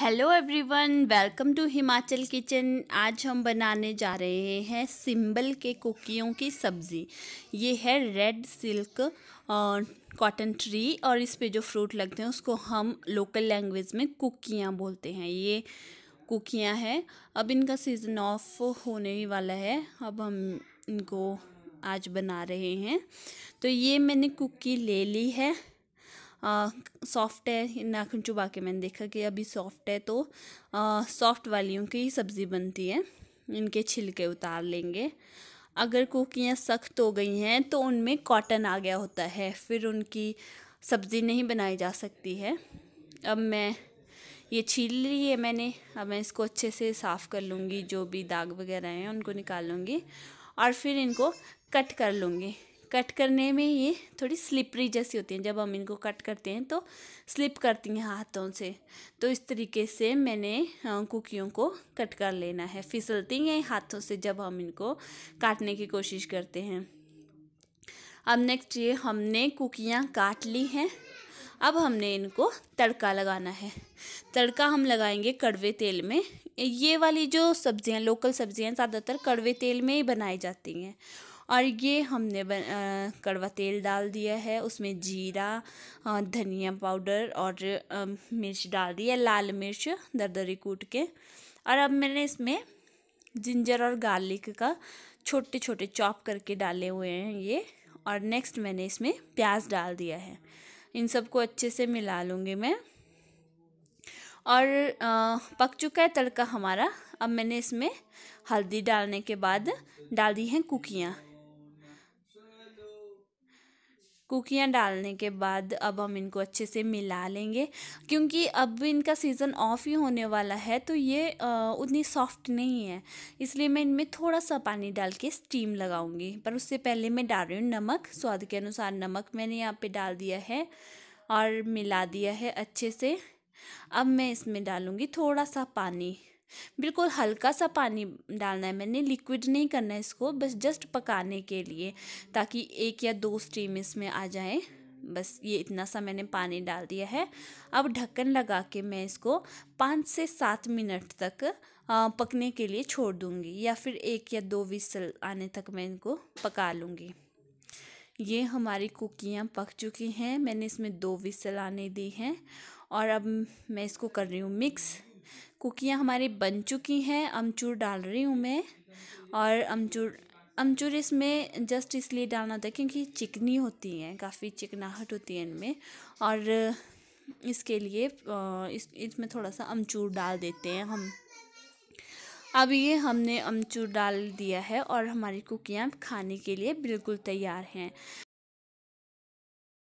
hello everyone welcome to Himachal kitchen आज हम बनाने जा रहे हैं सिंबल के कुकियों की सब्ज़ी ये है रेड सिल्क और कॉटन ट्री और इस पे जो फ्रूट लगते हैं उसको हम लोकल लैंग्वेज में कुकियाँ बोलते हैं ये कुकियाँ हैं अब इनका सीज़न ऑफ होने ही वाला है अब हम इनको आज बना रहे हैं तो ये मैंने कुकी ले ली है सॉफ्ट है नाखून चुबा के मैंने देखा कि अभी सॉफ्ट है तो सॉफ्ट वालियों की सब्ज़ी बनती है इनके छिलके उतार लेंगे अगर कोकियाँ सख्त हो गई हैं तो उनमें कॉटन आ गया होता है फिर उनकी सब्ज़ी नहीं बनाई जा सकती है अब मैं ये छील ली है मैंने अब मैं इसको अच्छे से साफ़ कर लूँगी जो भी दाग वगैरह हैं उनको निकाल लूँगी और फिर इनको कट कर लूँगी कट करने में ये थोड़ी स्लिपरी जैसी होती हैं जब हम इनको कट करते हैं तो स्लिप करती हैं हाथों से तो इस तरीके से मैंने कुकियों को कट कर लेना है फिसलती हैं हाथों से जब हम इनको काटने की कोशिश करते हैं अब नेक्स्ट ये हमने कुकियाँ काट ली हैं अब हमने इनको तड़का लगाना है तड़का हम लगाएंगे कड़वे तेल में ये वाली जो सब्ज़ियाँ लोकल सब्ज़ियाँ ज़्यादातर कड़वे तेल में ही बनाई जाती हैं और ये हमने बन, आ, कड़वा तेल डाल दिया है उसमें जीरा धनिया पाउडर और आ, मिर्च डाल दिया लाल मिर्च दरदरी कूट के और अब मैंने इसमें जिंजर और गार्लिक का छोटे छोटे चॉप करके डाले हुए हैं ये और नेक्स्ट मैंने इसमें प्याज डाल दिया है इन सबको अच्छे से मिला लूँगी मैं और आ, पक चुका है तड़का हमारा अब मैंने इसमें हल्दी डालने के बाद डाल दी हैं कुकियाँ कुकियाँ डालने के बाद अब हम इनको अच्छे से मिला लेंगे क्योंकि अब इनका सीज़न ऑफ ही होने वाला है तो ये उतनी सॉफ्ट नहीं है इसलिए मैं इनमें थोड़ा सा पानी डाल के स्टीम लगाऊंगी पर उससे पहले मैं डाल रही हूँ नमक स्वाद के अनुसार नमक मैंने यहाँ पे डाल दिया है और मिला दिया है अच्छे से अब मैं इसमें डालूँगी थोड़ा सा पानी बिल्कुल हल्का सा पानी डालना है मैंने लिक्विड नहीं करना है इसको बस जस्ट पकाने के लिए ताकि एक या दो स्टीम इसमें आ जाए बस ये इतना सा मैंने पानी डाल दिया है अब ढक्कन लगा के मैं इसको पाँच से सात मिनट तक पकने के लिए छोड़ दूँगी या फिर एक या दो विसल आने तक मैं इनको पका लूँगी ये हमारी कुकियाँ पक चुकी हैं मैंने इसमें दो विसल आने दी हैं और अब मैं इसको कर रही हूँ मिक्स कुकियाँ हमारी बन चुकी हैं अमचूर डाल रही हूँ मैं और अमचूर अमचूर इसमें जस्ट इसलिए डालना होता है क्योंकि चिकनी होती हैं काफ़ी चिकनाहट होती है इनमें और इसके लिए इस इसमें थोड़ा सा अमचूर डाल देते हैं हम अब ये हमने अमचूर डाल दिया है और हमारी कुकियाँ खाने के लिए बिल्कुल तैयार हैं